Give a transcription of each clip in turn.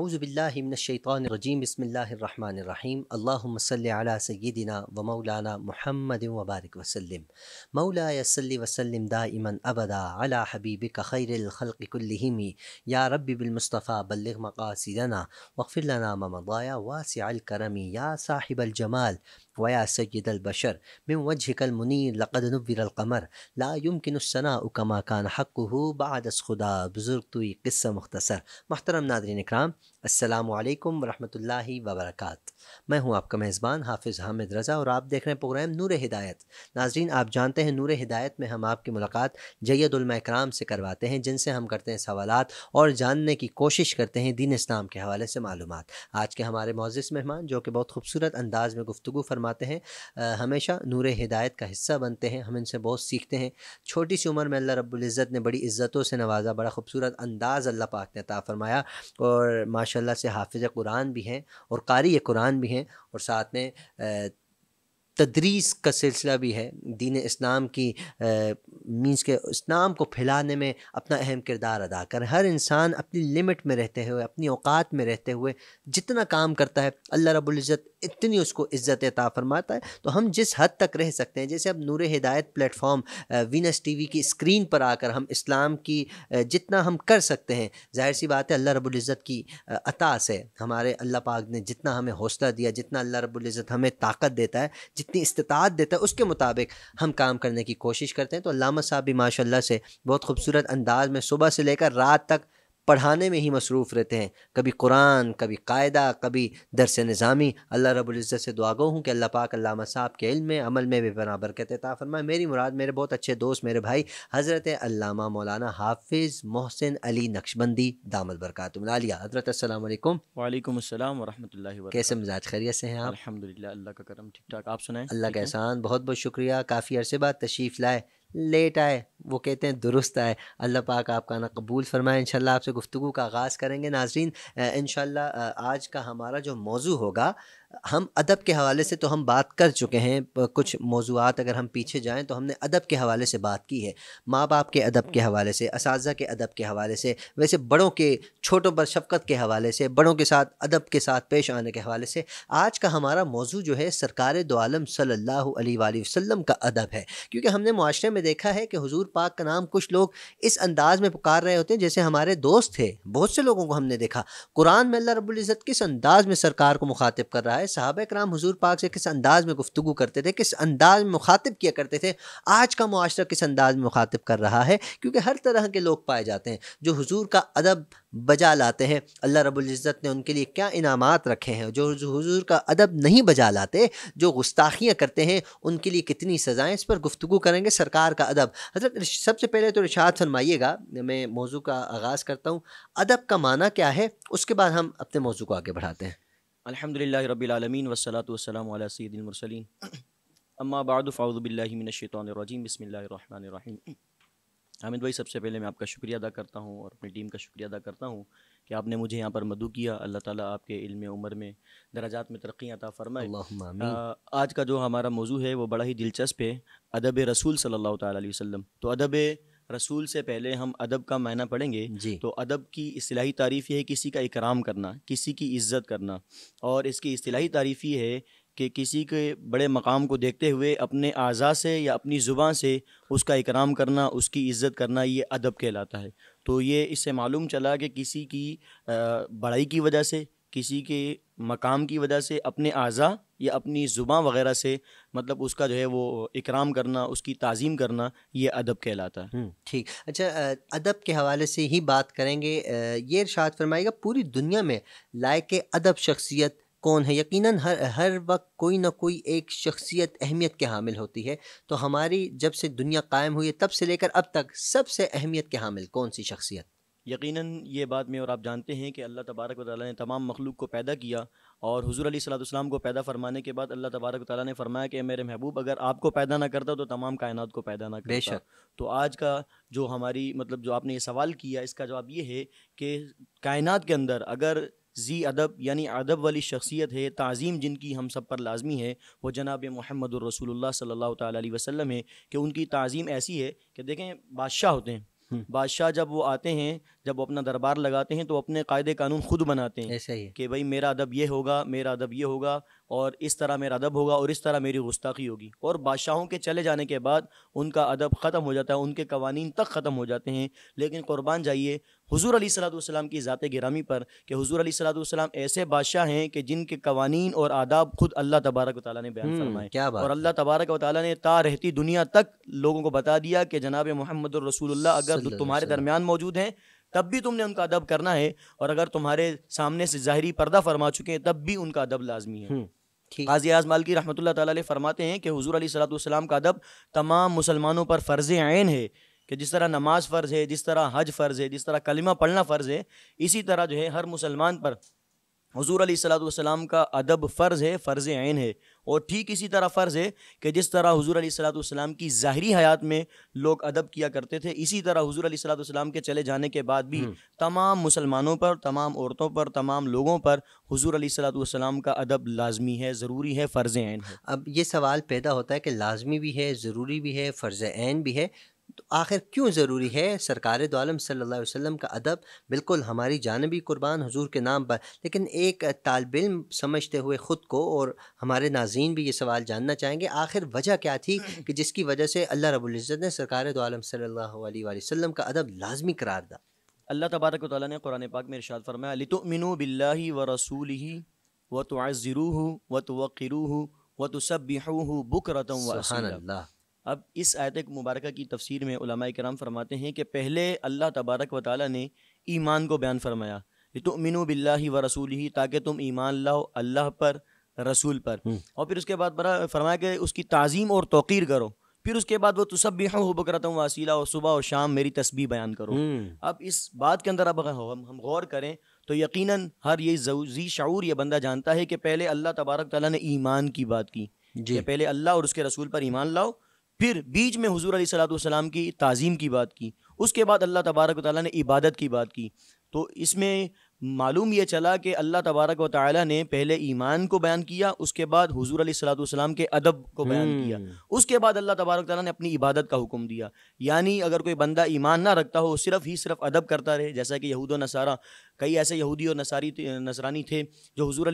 أعوذ بالله من الشيطان الرجيم بسم الله الرحمن الرحيم اللهم صل على سيدنا ومولانا محمد وبارك وسلم مولاي صل وسلم دائما أبدا على حبيبك خير الخلق كلهم يا ربي بالمصطفى بلغ مقاصدنا واغفر لنا ما مضايا واسع الكرم يا صاحب الجمال ويا سيد البشر من وجهك المنير لقد نبر القمر لا يمكن السناء كما كان حقه بعد خدا بزرطوي قصه مختصر محترم ناظرين اکرام السلام عليكم ورحمة الله وبركاته मैं हूं आपका मेज़बान हाफिज़ हामिद रज़ा और आप देख रहे हैं प्रोग्राम नूर हिदायत नाजरीन आप जानते हैं नूर हिदायत में हम आपकी मुलाकात जैदुलमा कराम से करवाते हैं जिनसे हम करते हैं सवाल और जानने की कोशिश करते हैं दीन इस्लाम के हवाले से मालूम आज के हमारे मोजिस मेहमान जो कि बहुत खूबसूरत अंदाज में गुफ्तु फरमाते हैं हमेशा नूर हिदायत का हिस्सा बनते हैं हम इनसे बहुत सीखते हैं छोटी सी उम्र में अल्लाह रब्ज़त ने बड़ी इज़्ज़तों से नवाजा बड़ा खूबसूरत अंदाज़ अल्लाह पाक ने ता फरमाया और माशाला से हाफिज़ कुरान भी हैं और कारी कुरान भी हैं और साथ में तदरीस का सिलसिला भी है दीन इस्लाम की मीन्स के इस्लाम को फैलाने में अपना अहम किरदार अदा कर हर इंसान अपनी लिमिट में रहते हुए अपनी औकात में रहते हुए जितना काम करता है अल्लाह रबुल्ज़त इतनी उसको इज़्ज़त अता फरमाता है तो हम जिस हद तक रह सकते हैं जैसे अब Noor Hidayat platform Venus T V की स्क्रीन पर आकर हम इस्लाम की जितना हम कर सकते हैं जाहिर सी बात है अल्लाह रबुल्ज़त की अता से हमारे अल्लाह पाक ने जितना हमें हौसला दिया जितना अल्लाह रबुल्ज़त हमें ताकत देता है जितनी इस्तात देता है उसके मुताबिक हम काम करने की कोशिश करते हैं तो अलामा साहब भी माशाल्लाह से बहुत खूबसूरत अंदाज में सुबह से लेकर रात तक पढ़ाने में ही मसरूफ़ रहते हैं कभी कुरान कभी कायदा कभी दरस निज़ामी अल्लाह रबुल्ज़त से दुआ गो हूँ कि अल्लाह पाक अल्लामा साहब के इल्म में अमल में भी बना बरकत ता फरमाए मेरी मुराद मेरे बहुत अच्छे दोस्त मेरे भाई हज़रत अल्लामा मौलाना हाफिज़ मोहसिन अली नक्शबंदी दामद बरकत मिला हज़रत अल्लाम वालेकुम अस्सलाम कैसे मिजाज खैरियत से हैं आप अल्हम्दुलिल्लाह अल्लाह का करम ठीक ठाक आप सुनाएं अल्लाह का एहसान बहुत बहुत शुक्रिया काफ़ी अरसे बाद तशरीफ़ लाए लेट आए वो कहते हैं दुरुस्त आए अल्लाह पाक आपका ना कबूल फरमाए इन आपसे गुफ्तु का आगाज़ करेंगे नाजरीन इन आज का हमारा जो मौजू होगा हम अदब के हवाले से तो हम बात कर चुके हैं कुछ मौजूद अगर हम पीछे जाएं तो हमने अदब के हवाले से बात की है माँ बाप के अदब के हवाले से इस के अदब के हवाले से वैसे बड़ों के छोटों पर शफकत के हवाले से बड़ों के साथ अदब के साथ पेश आने के हवाले से आज का हमारा मौजू जो है सरकार दो सल्ला वसम का अदब है क्योंकि हमने माशरे में देखा है कि हजूर पाक का नाम कुछ लोग इस अंदाज़ में पुकार रहे होते हैं जैसे हमारे दोस्त थे बहुत से लोगों को हमने देखा कुरान में अल्लाह रबुल्ज़त किस अंदाज़ में सरकार को मुखातिब कर रहा है है साहब कराम हजूर पाक से किस अंदाज में गुफ्तु करते थे किस अंदाज में मुखातिब किया करते थे आज का माशरा किस अंदाज में मुखातिब कर रहा है क्योंकि हर तरह के लोग पाए जाते हैं जो हजूर का अदब बजा लाते हैं अल्लाह रबुल्ज़त ने उनके लिए क्या इनाम रखे हैं जो हजूर का अदब नहीं बजा लाते जो गुस्ताखियाँ करते हैं उनके लिए कितनी सज़ाएँ इस पर गुफ्तु करेंगे सरकार का अदब हजरत सबसे पहले तो रिशात फरमाइएगा मैं मौजू का आगाज़ करता हूँ अदब का माना क्या है उसके बाद हम अपने मौजू को आगे बढ़ाते हैं अलहमदिल्ला रबीआलमीन वसलात वसलम सदमरसलिन अम्मा बादफ़ाउज़बिल्लिमिनशैतरजीम बसमीम हामिद भाई सबसे पहले मैं आपका शुक्रिया अदा करता हूँ और अपनी टीम का शुक्रिया अदा करता हूँ कि आपने मुझे यहाँ पर मदू किया अल्लाह ताला आपके इल्म उम्र में दराजात में तरक्की अता फ़रमाए आज का जो हमारा मौजू है वो बड़ा ही दिलचस्प है अदब रसूल सल्लल्लाहु अलैहि वसल्लम तो अदब रसूल से पहले हम अदब का मायना पढ़ेंगे जी तो अदब की असलाही तारीफ़ ये है किसी का इकराम करना किसी की इज्जत करना और इसकी असलाही तारीफ़ ये है कि किसी के बड़े मकाम को देखते हुए अपने आज़ा से या अपनी ज़ुबान से उसका इकराम करना उसकी इज़्ज़त करना ये अदब कहलाता है तो ये इससे मालूम चला कि किसी की बड़ाई की वजह से किसी के मकाम की वजह से अपने अज़ा या अपनी ज़ुबान वगैरह से मतलब उसका जो है वो इकराम करना उसकी ताज़ीम करना ये अदब कहलाता है हम्म, ठीक अच्छा अदब के हवाले से ही बात करेंगे ये इरशाद फरमाएगा पूरी दुनिया में लायक अदब शख्सियत कौन है यकीनन हर हर वक्त कोई ना कोई एक शख्सियत अहमियत के हामिल होती है तो हमारी जब से दुनिया कायम हुई है तब से लेकर अब तक सबसे अहमियत के हामिल कौन सी शख्सियत यकीनन ये बात में और आप जानते हैं कि अल्लाह तबारक वाली ने तमाम मखलूक को पैदा किया और हजूर अली सलाम को पैदा फरमाने के बाद अल्लाह तबारक ताली ने फरमाया कि मेरे महबूब अगर आपको पैदा ना करता तो तमाम कायनात को पैदा ना करता तो आज का जो हमारी मतलब जो आपने ये सवाल किया इसका जवाब ये है कि कायनात के अंदर अगर जी अदब यानी अदब वाली शख्सियत है तज़ीम जिनकी हम सब पर लाजमी है वो जनाब महमद रसूलुल्लाह सल्लल्लाहु अलैहि वसल्लम है कि उनकी तज़ीम ऐसी है कि देखें बादशाह होते हैं हम्म। बादशाह जब वो आते हैं जब वो अपना दरबार लगाते हैं तो अपने कायदे कानून खुद बनाते हैं ऐसे ही कि भाई मेरा अदब ये होगा मेरा अदब ये होगा और इस तरह मेरा अदब होगा और इस तरह मेरी गुस्ताखी होगी और बादशाहों के चले जाने के बाद उनका अदब ख़त्म हो जाता है उनके कवानीन तक ख़त्म हो जाते हैं लेकिन क़ुरबान जाइए हुजूर अली सलाम की ज़ात गिरामी पर कि हुजूर अली सलाम ऐसे बादशाह हैं कि जिनके कवानीन और आदाब खुद अल्लाह तबारक वाली ने बयान हम्म, फरमाए क्या बात और अल्लाह तबारक वाली ने ता रहती दुनिया तक लोगों को बता दिया कि जनाब मोहम्मद रसूलुल्लाह अगर तुम्हारे दरमियान मौजूद हैं तब भी तुमने उनका अदब करना है और अगर तुम्हारे सामने से ज़ाहरी पर्दा फरमा चुके हैं तब भी उनका अदब लाजमी है गाजी हम्म, आज मालकी रहमत ताली फरमाते हैं कि हजूर सलाम का अदब तमाम मुसलमानों पर फ़र्ज़ आयन है कि जिस तरह नमाज फ़र्ज़ है जिस तरह हज फ़र्ज़ है जिस तरह कलिमा पढ़ना फ़र्ज़ है इसी तरह जो है हर मुसलमान पर हजूर सलाम का अदब फ़र्ज़ है फ़र्ज़ आयन है और ठीक इसी तरह फ़र्ज़ है कि जिस तरह हजूर सलाम की ज़ाहरी हयात में लोग अदब किया करते थे इसी तरह हजूर सलाम के चले जाने के बाद भी हम्म। तमाम मुसलमानों पर तमाम औरतों पर तमाम लोगों पर हजूर सलाम का अदब लाजमी है ज़रूरी है फ़र्ज़ अब ये सवाल पैदा होता है कि लाजमी भी है ज़रूरी भी है फ़र्ज़ आन भी है तो आखिर क्यों ज़रूरी है सरकार दोम सल्ला वसम का अदब बिल्कुल हमारी जानबी कुर्बान हजूर के नाम पर लेकिन एक तालब इम समझते हुए ख़ुद को और हमारे नाजीन भी ये सवाल जानना चाहेंगे आखिर वजह क्या थी हम्म। कि जिसकी वजह से अल्लाह रबुल्ज़त ने सरकार दोम सल्ला वसम का अदब लाजमी करार दिया अल्लाह तबारक ने कुरान पाक में इरशाद फरमाया मिनु बिल्ला व रसूल ही व तो ज़रूह व तो वक़रू व तो सब बिहू बुक रतम अब इस आयत मुबारक की तफसीर में कराम फरमाते हैं कि पहले अल्लाह तबारक व ताली ने ईमान को बयान फरमाया तो मिनू बिल्ला व रसूल ही ताकि तुम ईमान लाओ अल्लाह पर रसूल पर हम्म। और फिर उसके बाद बड़ा फरमाया कि उसकी तज़ीम और तोक़ीर करो फिर उसके बाद वो तुसब हो बकरता हूँ वासीला और सुबह और शाम मेरी तस्बी बयान करो हम्म। अब इस बात के अंदर अब हम हम गौर करें तो यकीनन हर ये जी शूर यह बंदा जानता है कि पहले अल्लाह तबारक ताली ने ईमान की बात की जी पहले अल्लाह और उसके रसूल पर ईमान लाओ फिर बीच में हजूर सलाम की तज़ीम की बात की उसके बाद अल्लाह तबारक ताली ने इबादत की बात की तो इसमें मालूम यह चला कि अल्लाह तबारक व ताली ने पहले ईमान को बयान किया उसके बाद हजूर सलाम के अदब को बयान हम्म। किया उसके बाद अल्लाह तबारक ताली ने अपनी इबादत का हुक्म दिया यानी अगर कोई बंदा ईमान ना रखता हो सिर्फ ही सिर्फ अदब करता रहे जैसा कि यहूद नसारा कई ऐसे यहूदी और नसारी नसरानी थे जो हजूर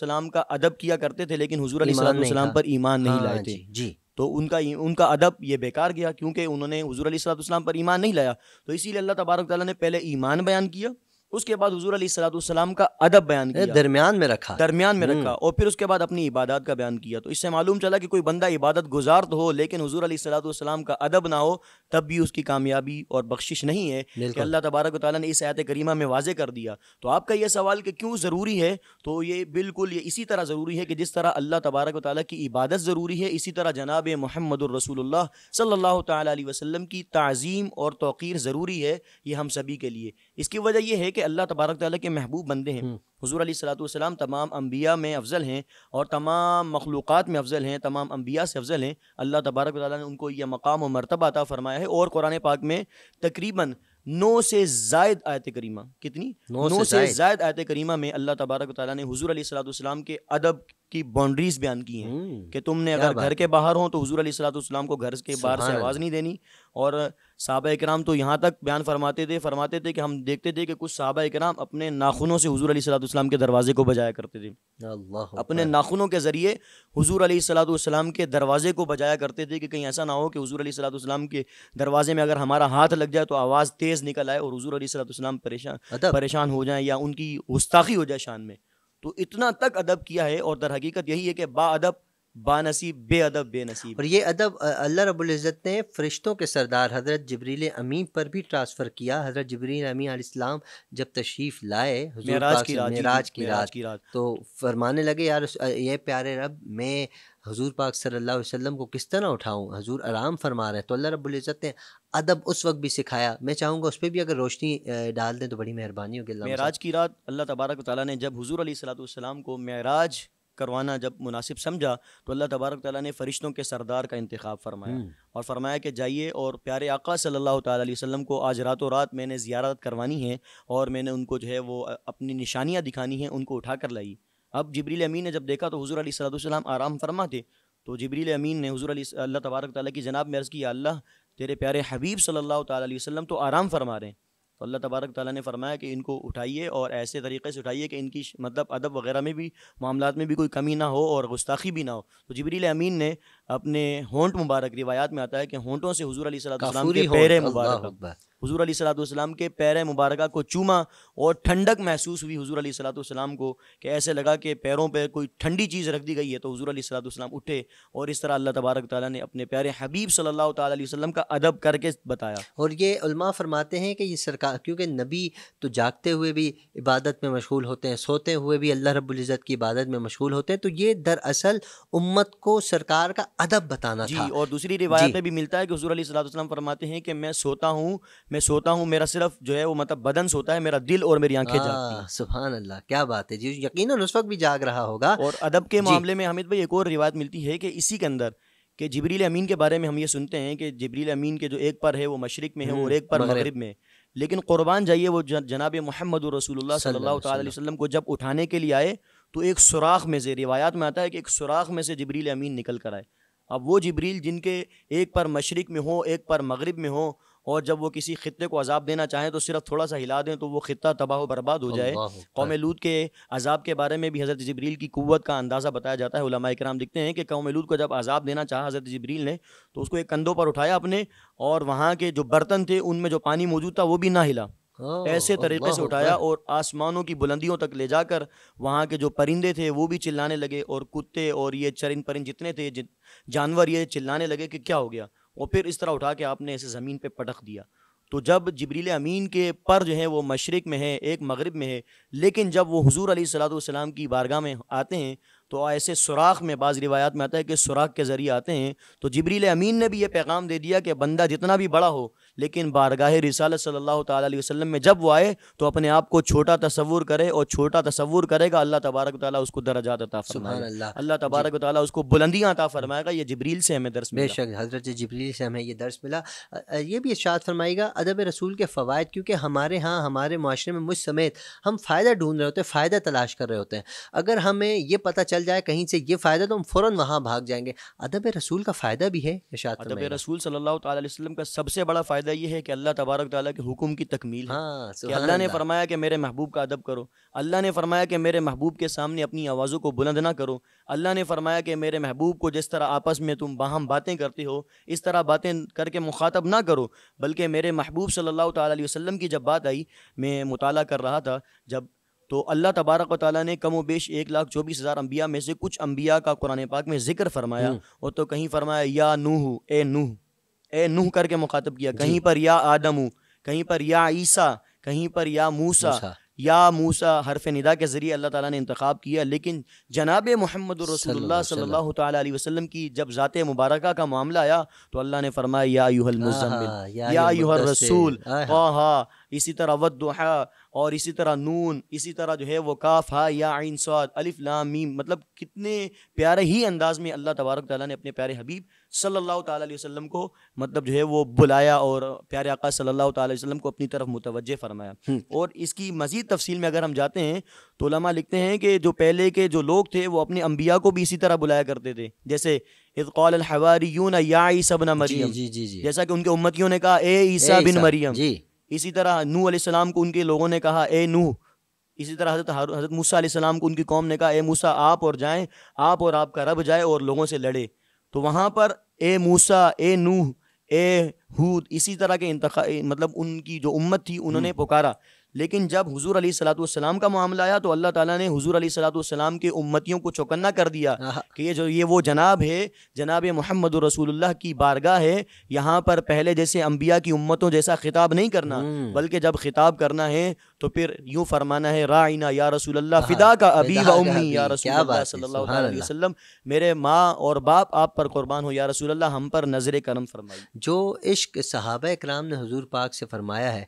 सलाम का अदब किया करते थे लेकिन हजूर सलाम पर ईमान नहीं हाँ लाए थे जी तो उनका उनका अदब ये बेकार गया क्योंकि उन्होंने हजूर सलाम पर ईमान नहीं लाया तो इसीलिए अल्लाह तबारक ताली ने पहले ईमान बयान किया उसके बाद हजूर सलाम का अदब बयान किया दरमियान में रखा दरमियान में रखा हम्म। और फिर उसके बाद अपनी इबादत का बयान किया तो इससे मालूम चला कि कोई बंदा इबादत गुजार तो हो लेकिन हजूर सलाम का अदब ना हो तब भी उसकी कामयाबी और बख्शिश नहीं है कि अल्लाह तबारक ताली ने इस आयत करीमा में वाजे कर दिया तो आपका यह सवाल कि क्यों ज़रूरी है तो ये बिल्कुल ये इसी तरह ज़रूरी है कि जिस तरह अल्लाह तबारक ताली की इबादत ज़रूरी है इसी तरह जनाब महमद रसूल सल्ला वसम की तज़ीम और तोक़ीर ज़रूरी है ये हम सभी के लिए इसकी वजह यह है कि अल्लाह तबारक ताली के महबूब बंदे हैं हजूर हम्म। सलाम तमाम अम्बिया में अफजल हैं और तमाम मखलूक़ात में अफजल हैं तमाम अम्बिया से अफजल हैं अल्लाह तबारक ने उनको यह मकाम और मरतबा अता फ़रमाया है और कुरान पाक में तकरीबन नौ से जायद आयत करीमा कितनी नौ, नौ से, जायद आयत करीमा में अल्लाह तबारक ताली ने हजूर सलाम के अदब की बाउंड्रीज बयान की हैं हम्म, कि तुमने अगर घर के बाहर हो तो हजूर अलीसलाम को घर के बाहर से आवाज़ नहीं देनी और साहबा कराम तो यहाँ तक बयान फरमाते थे फरमाते थे कि हम देखते थे कि कुछ साहबा कराम अपने नाखूनों से हजूर अलीसलाम के दरवाजे को बजाया करते थे अपने नाखूनों के ज़रिए हजूर सलाम के दरवाजे को बजाया करते थे कि कहीं ऐसा ना हो कि हजूर अलीसलाम के दरवाजे में अगर हमारा हाथ लग जाए तो आवाज़ तेज़ निकल आए और हजूर अलीसलाम परेशान परेशान हो जाए या उनकी गुस्ताखी हो जाए शान में तो इतना तक अदब किया है और दर हकीकत यही है कि बा अदब बानसीब बेअदब बेनसीब और ये अदब अल्लाह इज़्ज़त ने फ़रिश्तों के सरदार हज़रत जबरील अमीन पर भी ट्रांसफ़र किया हज़रत जबरील अमीन इस्लाम जब तशरीफ़ लाए मेराज की रात मेराज की रात की रात तो फरमाने लगे यार ये प्यारे रब मैं हजूर पाक सल्लल्लाहु अलैहि वसल्लम को किस तरह उठाऊँ हजूर आराम फरमा रहे हैं तो अल्लाह रब्ज़त ने अदब उस वक्त भी सिखाया मैं चाहूँगा उस पर भी अगर रोशनी डाल दें तो बड़ी मेहरबानी होगी मेराज की रात अल्लाह तबारक ताली ने जब हजूर सलाम को महराज करवाना जब मुनासिब समझा तो अल्लाह तबारक ताली ने फ़रिश्तों के सरदार का इंतखब फरमाया हम्म। और फरमाया कि जाइए और प्यारे आका सल्लल्लाहु अलैहि वसल्लम को आज रातों रात मैंने ज़ियारत करवानी है और मैंने उनको जो है वो अपनी निशानियाँ दिखानी हैं उनको उठा कर लाई अब जबरील अमीन ने जब देखा तो हज़ूर सलाम आराम फरमा थे तो जबरील अमीन ने हज़ूर अल्लाह तबारक ताली की जनाब में अर्ज़ किया अल्लाह तेरे प्यारे हबीब सल्लल्लाहु अलैहि वसल्लम तो आराम फरमा रहे हैं तो अल्लाह तबारक ताली ने फरमाया कि इनको उठाइए और ऐसे तरीके से उठाइए कि इनकी मतलब अदब वगैरह में भी मामला में भी कोई कमी ना हो और गुस्ताखी भी ना हो तो जबरील अमीन ने अपने होंट मुबारक रिवायात में आता है कि होंटों से हजूर अली सलाम के पैर मुबारक अली सलाम के पैर मुबारक को चूमा और ठंडक महसूस हुई हजूर सलाम को कि ऐसे लगा कि पैरों पर कोई ठंडी चीज़ रख दी गई है तो हजूर सलाम उठे और इस तरह अल्लाह तबारक ताली ने अपने प्यारे हबीब सल्लल्लाहु अलैहि वसल्लम का अदब करके बताया और ये उल्मा फरमाते हैं कि ये सरकार क्योंकि नबी तो जागते हुए भी इबादत में मशगूल होते हैं सोते हुए भी अल्लाह रब्ज़त की इबादत में मशगूल होते हैं तो ये दरअसल उम्मत को सरकार का अदब बताना जी था। और दूसरी रिवायत में भी मिलता है कि हजूर सलाम फरमाते हैं कि मैं सोता हूँ मैं सोता हूँ मेरा सिर्फ जो है वो मतलब बदन सोता है मेरा दिल और मेरी आंखें जागती हाँ, हैं सुबह अल्लाह क्या बात है जी यकीन उस वक्त भी जाग रहा होगा और अदब के मामले में हमिद भाई एक और रिवायत मिलती है कि इसी के अंदर कि जबरील अमीन के बारे में हम ये सुनते हैं कि जबरील अमीन के जो एक पर है वो मशरक में है हम्म, और एक पर मगरब में लेकिन कुर्बान जाइए वो जनाब मोहम्मद रसूलुल्लाह सल्लल्लाहु अलैहि वसल्लम को जब उठाने के लिए आए तो एक सुराख में से रिवायात में आता है कि एक सुराख में से जबरील अमीन निकल कर आए अब वो जबरील जिनके एक पर मशरक में हो एक पर मगरब में हो और जब वो किसी खत्े को अजाब देना चाहें तो सिर्फ थोड़ा सा हिला दें तो वो खत्ता तबाह बर्बाद हो जाए कौम लूत के अजाब के बारे में भी हज़रत जबरील की क़वत का अंदाज़ा बताया जाता है उलमा कराम दिखते हैं कि कौम लूत को जब अजाब देना चाहा हज़रत जबरील ने तो उसको एक कंधों पर उठाया अपने और वहाँ के जो बर्तन थे उनमें जो पानी मौजूद था वो भी ना हिला हाँ, ऐसे तरीके से उठाया और आसमानों की बुलंदियों तक ले जाकर वहाँ के जो परिंदे थे वो भी चिल्लाने लगे और कुत्ते और ये चरिंद परिंद जितने थे जानवर ये चिल्लाने लगे कि क्या हो गया और फिर इस तरह उठा के आपने इसे ज़मीन पर पटख दिया तो जब जबरील अमीन के पर जो है वो मशरक़ में है एक मगरब में है लेकिन जब वो हजूर अली सलाम की बारगाह में आते हैं तो ऐसे सुराख में बाज़ रिवायात में आता है कि सुराख के ज़रिए आते हैं तो जबरील अमीन ने भी ये पैगाम दे दिया कि बंदा जितना भी बड़ा हो लेकिन बारगाह रिसाल सल्लल्लाहु अलैहि वसल्लम में जब वो आए तो अपने आप को छोटा तस्वूर करे और छोटा तस्वूर करेगा अल्लाह तबारक ताला उसको दराजात अता फरमाएगा अल्लाह तबारक ताली उसको बुलंदियाँ अता फरमाएगा ये जबरील से हमें दर्स बेशक हज़रत जबरील से हमें ये दर्स मिला ये भी इशात फरमाएगा अदब रसूल के फ़वाद क्योंकि हमारे यहाँ हमारे माशरे में मुझ समेत हम फ़ायदा ढूंढ रहे होते हैं फ़ायदा तलाश कर रहे होते हैं अगर हमें ये पता चल जाए कहीं से ये फ़ायदा तो हम फ़ौर वहाँ भाग जाएंगे अदब रसूल का फ़ायदा भी है इशात अदब रसूल सल्ला वसलम का सबसे बड़ा फ़ायदा फ़ायदा ये है कि अल्लाह तबारक ताली के हुक्म की तकमील है हाँ, कि अल्लाह ने फरमाया कि मेरे महबूब का अदब करो अल्लाह ने फरमाया कि मेरे महबूब के सामने अपनी आवाज़ों को बुलंद ना करो अल्लाह ने फरमाया कि मेरे महबूब को जिस तरह आपस में तुम बाहम बातें करते हो इस तरह बातें करके मुखातब ना करो बल्कि मेरे महबूब सल्ला तसम की जब बात आई मैं मुताल कर रहा था जब तो अल्लाह तबारक ताली ने कम वेश एक लाख चौबीस हज़ार अम्बिया में से कुछ अम्बिया का कुरान पाक में जिक्र फरमाया हम्म। और तो कहीं फरमाया या नूह ए नूह ए नूह करके मुखातब किया कहीं पर या आदमू कहीं पर या ईसा कहीं पर या मूसा या मूसा हरफ निदा के ज़रिए अल्लाह ताला ने इंतखब किया लेकिन जनाब महमद रसोल्ला अलैहि वसल्लम की जब ज़ात मुबारक का मामला आया तो अल्लाह ने फरमाया या यूहल मुजम्मिल या यूहल रसूल हा इसी तरह वदुहा और इसी तरह नून इसी तरह जो है वो काफ हा या आइन सौद अलिफ लाम मीम मतलब कितने प्यारे ही अंदाज में अल्लाह तबारक ताली ने अपने प्यारे हबीब सल्लल्लाहु अलैहि वसल्लम को मतलब जो है वो बुलाया और प्यारे आका सल्लल्लाहु अलैहि वसल्लम को अपनी तरफ मुतवजह फरमाया हम्म। और इसकी मज़ीद तफसील में अगर हम जाते हैं तो लमा लिखते हैं कि जो पहले के जो लोग थे वो अपने अम्बिया को भी इसी तरह बुलाया करते थे जैसे इतकौल हवारी न या ईसा मरियम जी जी जी जैसा कि उनके उम्मतियों ने कहा ए ईसा बिन मरियम जी इसी तरह नू आसमाम को उनके लोगों ने कहा ए नू इसी तरह हजरत हजरत मूसा आसमाम को उनकी कौम ने कहा ए मूसा आप और जाएं आप और आपका रब जाए और लोगों से लड़े तो वहाँ पर ए मूसा ए नू ए हूद इसी तरह के मतलब उनकी जो उम्मत थी उन्होंने हम्म। पुकारा लेकिन जब हुजूर अली सलाम का मामला आया तो अल्लाह ताला ने हुजूर अली सलाम के उम्मतियों को चौकन्ना कर दिया हाँ। कि ये जो ये वो जनाब है जनाब मोहम्मद रसूलुल्लाह की बारगाह है यहाँ पर पहले जैसे अम्बिया की उम्मतों जैसा खिताब नहीं करना हम्म। बल्कि जब खिताब करना है तो फिर यूँ फरमाना है राइना या रसूल हाँ। फ़िदा का अबी व उम्मी या रसूल मेरे माँ और बाप आप पर कुर्बान हो या रसूल हम पर नज़र करम फरमाए जो इश्क सहाबा कराम ने हजूर पाक से फरमाया है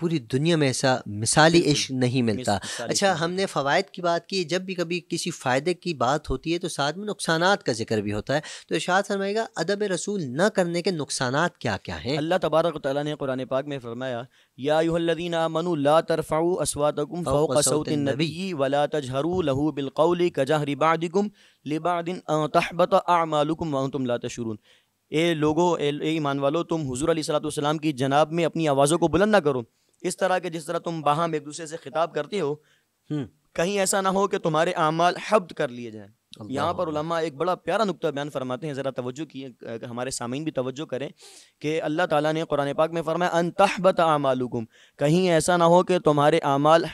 पूरी दुनिया में ऐसा मिसाली इश्क नहीं मिलता अच्छा हमने फ़वाद की बात की जब भी कभी किसी फ़ायदे की बात होती है तो साथ में नुकसान का जिक्र भी होता है तो इर्शाद फरमाएगा अदब रसूल न करने के नुकसान क्या क्या हैं अल्लाह तबारक ने कुरान पाक में फरमाया ईमान वालो तुम हुजूर सलाम की जनाब में अपनी आवाज़ों को बुलंद ना करो इस तरह के जिस तरह तुम बाहम एक दूसरे से खिताब करते हो हम्म। कहीं ऐसा ना हो कि तुम्हारे अमाल हब्द कर लिए जाएं यहाँ पर उलमा एक बड़ा प्यारा नुकता बयान फरमाते हैं ज़रा तवज्जो की हमारे सामीन भी तवज्जो करें कि अल्लाह ताला ने कुरान पाक में फरमाया अनतहबत आमालुकुम कहीं ऐसा ना हो कि तुम्हारे आमाल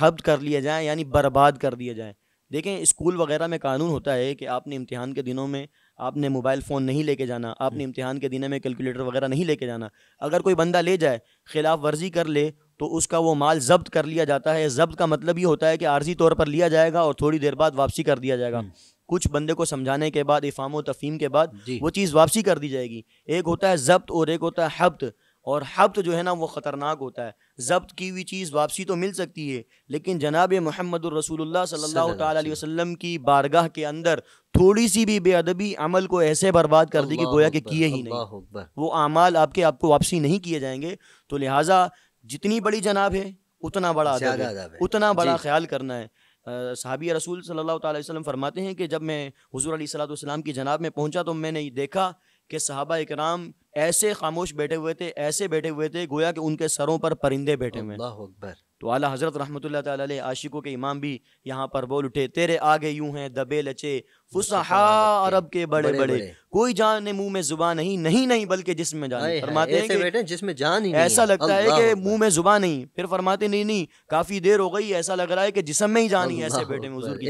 हब्द कर लिए जाए यानी बर्बाद कर दिए जाए देखें स्कूल वगैरह में कानून होता है कि आपने इम्तिहान के दिनों में आपने मोबाइल फ़ोन नहीं लेके जाना आपने हम्म। इम्तिहान के दिनों में कैलकुलेटर वगैरह नहीं लेके जाना अगर कोई बंदा ले जाए खिलाफ वर्जी कर ले तो उसका वो माल जब्त कर लिया जाता है जब्त का मतलब ये होता है कि आर्जी तौर पर लिया जाएगा और थोड़ी देर बाद वापसी कर दिया जाएगा हम्म। कुछ बंदे को समझाने के बाद इफाम तफीम के बाद वो चीज़ वापसी कर दी जाएगी एक होता है जब्त और एक होता है हब्त और हब्त जो है ना वो ख़तरनाक होता है जब्त की हुई चीज़ वापसी तो मिल सकती है लेकिन जनाब महमद सल्लल्लाहु अलैहि वसल्लम की बारगाह के अंदर थोड़ी सी भी बेअदबी अमल को ऐसे बर्बाद कर दी कि गोया के किए ही नहीं वो अमाल आपके आपको वापसी नहीं किए जाएंगे तो लिहाजा जितनी बड़ी जनाब है उतना बड़ा अदब है उतना बड़ा ख्याल करना है सहाबी रसूल सल्लल्लाहु अलैहि वसल्लम फरमाते हैं कि जब मैं हुजूर सलाम की जनाब में पहुंचा तो मैंने देखा कि सहाबा इकराम ऐसे खामोश बैठे हुए थे ऐसे बैठे हुए थे गोया कि उनके सरों पर परिंदे बैठे हुए अकबर तो आला हज़रत रहमत ला आशिकों के इमाम भी यहाँ पर बोल उठे तेरे आगे यूं हैं दबे लचे फुसहा अरब के बड़े बड़े, बड़े। कोई जान ने मुंह में जुबान नहीं नहीं नहीं बल्कि जिसमें जान फरमाते हैं जिसमें जान ही ऐसा लगता है कि मुंह में जुबान नहीं फिर फरमाते नहीं नहीं काफी देर हो गई ऐसा लग रहा है कि जिसम में ही जान ही ऐसे बेटे में हुजूर की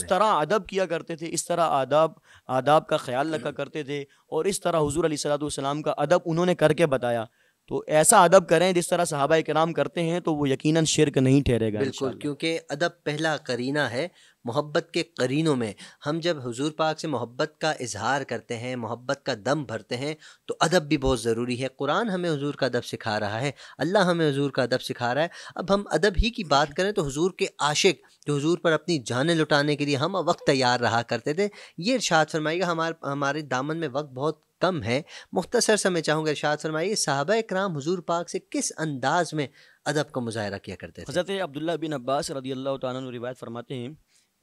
इस तो तरह अदब किया करते थे इस तरह आदाब आदाब का ख्याल रखा हम्म। करते थे और इस तरह हजूर अली सलाम का अदब उन्होंने करके बताया तो ऐसा अदब करें जिस तरह सहाबा कराम करते हैं तो वो यकीनन शिरक नहीं ठहरेगा बिल्कुल क्योंकि अदब पहला करीना है मोहब्बत के करीनों में हम जब हुजूर पाक से मोहब्बत का इजहार करते हैं मोहब्बत का दम भरते हैं तो अदब भी बहुत ज़रूरी है कुरान हमें हुजूर का अदब सिखा रहा है अल्लाह हमें हुजूर का अदब सिखा रहा है अब हम अदब ही की बात करें तो हुजूर के आशिक जो हुजूर पर अपनी जानें लुटाने के लिए हम वक्त तैयार रहा करते थे ये इर्शाद फरमाइएगा हमारे हमारे दामन में वक्त बहुत कम है मुख्तसर से मैं चाहूँगा इर्शाद फरमाइए साहब कराम हजूर पाक से किस अंदाज में अदब का मुजाहरा किया करते थे हज़रत अब्दुल्ला बिन अब्बास रदी अल्लाह तु फरमाते हैं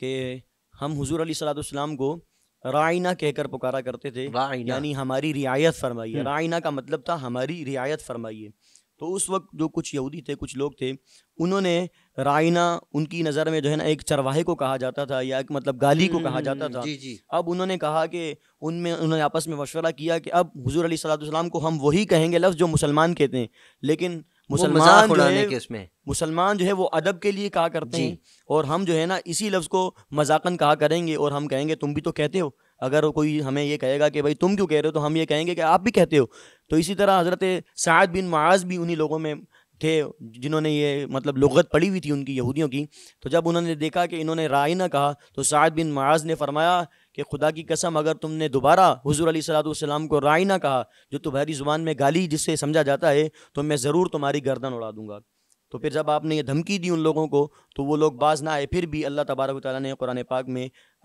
कि हम हजूर अली सलाम को रायना कहकर पुकारा करते थे यानी हमारी रियायत फरमाइए हम्म। रायना का मतलब था हमारी रियायत फरमाइए तो उस वक्त जो कुछ यहूदी थे कुछ लोग थे उन्होंने रायना उनकी नज़र में जो है ना एक चरवाहे को कहा जाता था या एक मतलब गाली को कहा जाता हम्म, था जी जी अब उन्होंने कहा कि उनमें उन्होंने आपस में मशवरा किया कि अब हजूर अली सलाम को हम वही कहेंगे लफ्ज़ जो मुसलमान कहते हैं लेकिन मुसलमान जो है उसमें मुसलमान जो है वो अदब के लिए कहा करते हैं और हम जो है ना इसी लफ्ज़ को मजाकन कहा करेंगे और हम कहेंगे तुम भी तो कहते हो अगर कोई हमें ये कहेगा कि भाई तुम क्यों कह रहे हो तो हम ये कहेंगे कि आप भी कहते हो तो इसी तरह हज़रत साद बिन माज भी उन्हीं लोगों में थे जिन्होंने ये मतलब लगत पढ़ी हुई थी उनकी यहूदियों की तो जब उन्होंने देखा कि इन्होंने राय ना कहा तो साद बिन माज ने फरमाया कि खुदा की कसम अगर तुमने दोबारा हजूर अली सलाम को राय ना कहा जो तुम्हारी ज़ुबान में गाली जिससे समझा जाता है तो मैं ज़रूर तुम्हारी गर्दन उड़ा दूंगा तो फिर जब आपने ये धमकी दी उन लोगों को तो वो लोग बाज ना आए फिर भी अल्लाह तबारक ताली ने कुरान पाक में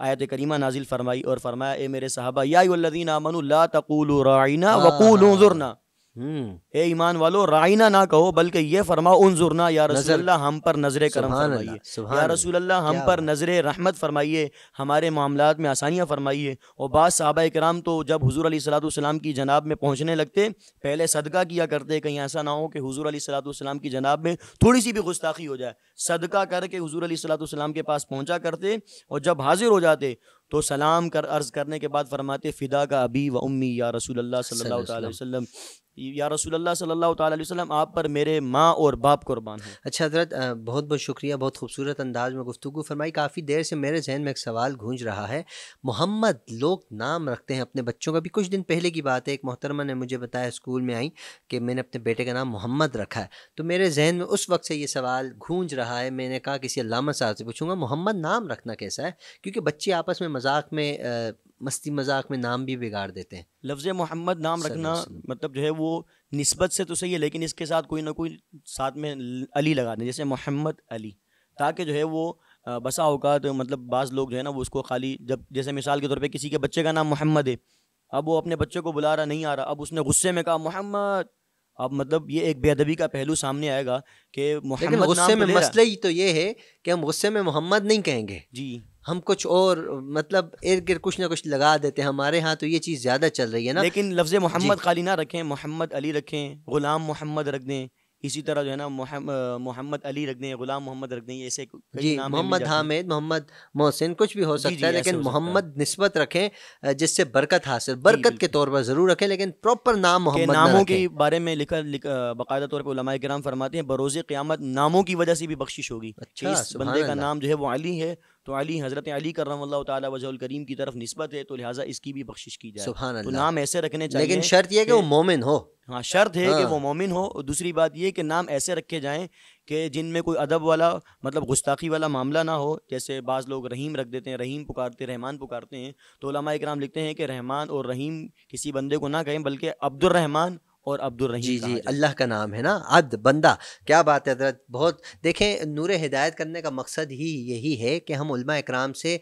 आयत करीमा नाजिल फरमाई और फरमाया ए मेरे साहबा यादीना अमन तकूल राइना हाँ। वकूल जुरना हम्म। ए ईमान वालो रायना ना कहो बल्कि ये फरमाओ उन जुरना या रसूल्ला हम पर नजर करम फरमाइए या रसूल्ला हम पर नजर रहमत फरमाइए हमारे मामला में आसानियाँ फरमाइए और बाद सहाबा कराम तो जब हजूर सलाम की जनाब में पहुँचने लगते पहले सदका किया करते कहीं ऐसा ना हो कि हजूर सलाम की जनाब में थोड़ी सी भी गुस्ताखी हो जाए सदका करके हजूर सलाम के पास पहुँचा करते और जब हाजिर हो जाते तो सलाम कर अर्ज़ करने के बाद फरमाते फ़िदा का अभी व उम्मी या रसूल अल्लाह सल्लल्लाहु अलैहि वसल्लम या रसूल अल्लाह सल्लल्लाहु अलैहि वसल्लम आप पर मेरे माँ और बाप कुर्बान है अच्छा हजरत बहुत बहुत शुक्रिया बहुत खूबसूरत अंदाज में गुफ्तु फरमाई काफ़ी देर से मेरे जहन में एक सवाल गूंज रहा है मोहम्मद लोग नाम रखते हैं अपने बच्चों का भी कुछ दिन पहले की बात है एक मोहतरमा ने मुझे बताया स्कूल में आई कि मैंने अपने बेटे का नाम मोहम्मद रखा है तो मेरे जहन में उस वक्त से ये सवाल गूंज रहा है मैंने कहा किसी अलामा साहब से पूछूंगा मोहम्मद नाम रखना कैसा है क्योंकि बच्चे आपस में मजाक में आ, मस्ती मजाक में नाम भी बिगाड़ देते हैं लफ्ज़ मोहम्मद नाम रखना मतलब जो है वो नस्बत से तो सही है लेकिन इसके साथ कोई ना कोई साथ में अली लगा दें जैसे मोहम्मद अली ताकि जो है वो बसा अवकात तो मतलब बाज़ लोग जो है ना वो उसको खाली जब जैसे मिसाल के तौर पे किसी के बच्चे का नाम मोहम्मद है अब वो अपने बच्चे को बुला रहा नहीं आ रहा अब उसने गुस्से में कहा मोहम्मद अब मतलब ये एक बेअदबी का पहलू सामने आएगा कि गुस्से तो में मसला ही तो ये है कि हम गुस्से में मोहम्मद नहीं कहेंगे जी हम कुछ और मतलब इर्द गिर्द कुछ ना कुछ लगा देते हैं हमारे यहाँ तो ये चीज़ ज़्यादा चल रही है ना लेकिन लफ्ज़ मोहम्मद खाली ना रखें मोहम्मद अली रखें ग़ुलाम मोहम्मद रख दें इसी तरह जो है ना मोहम्मद अली रख दें गुलाम मोहम्मद रख दें ऐसे जी मोहम्मद हामिद मोहम्मद मोहसिन कुछ भी हो सकता जी, जी, है लेकिन मोहम्मद नस्बत रखें जिससे बरकत हासिल बरकत के तौर पर ज़रूर रखें लेकिन प्रॉपर नाम मोहम्मद नामों के बारे में लिखा, लिखा बाकायदा तौर पर कराम फरमाते हैं बरोज़ क़्यामत नामों की वजह से भी बख्शिश होगी अच्छा बंदे का नाम जो है वो अली है तो अली हज़रत अली करम तजल करीम की तरफ नस्बत है तो लिहाजा इसकी भी बख्शिश की जाए तो नाम ऐसे रखने चाहिए लेकिन शर्त यह कि वो मोमिन हो हाँ शर्त है हाँ। कि वो मोमिन हो और दूसरी बात यह कि नाम ऐसे रखे जाएँ कि जिनमें कोई अदब वाला मतलब गुस्ताखी वाला मामला ना हो जैसे बाज़ लोग रहीम रख देते हैं रहीम पुकारते रहमान पुकारते हैं तो एक नाम लिखते हैं कि रहमान और रहीम किसी बंदे को ना कहें बल्कि अब्दुलरहमान और अब्दुल रहीम जी जी अल्लाह का नाम है ना अद बंदा क्या बात है हजरत बहुत देखें नूर हिदायत करने का मकसद ही यही है कि हम उलमा इकराम से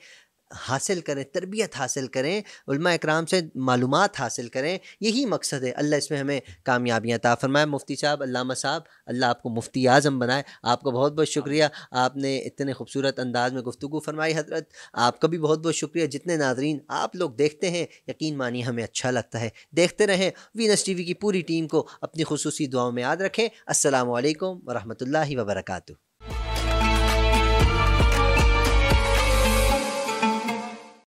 हासिल करें तरबियत हासिल करें इकराम से मालूम हासिल करें यही मकसद है अल्लाह इसमें हमें कामयाबियाँ ता फरमाए मुफ्ती साहब अल्लामा साहब अल्लाह आपको मुफ्ती आज़म बनाए आपका बहुत बहुत शुक्रिया आपने इतने खूबसूरत अंदाज में गुफ्तु फरमाई हजरत आपका भी बहुत बहुत शुक्रिया जितने नाजरीन आप लोग देखते हैं यकीन मानिए हमें अच्छा लगता है देखते रहें वीनस टी की पूरी टीम को अपनी खसूसी दुआओं में याद रखें असल वरहमल वर्का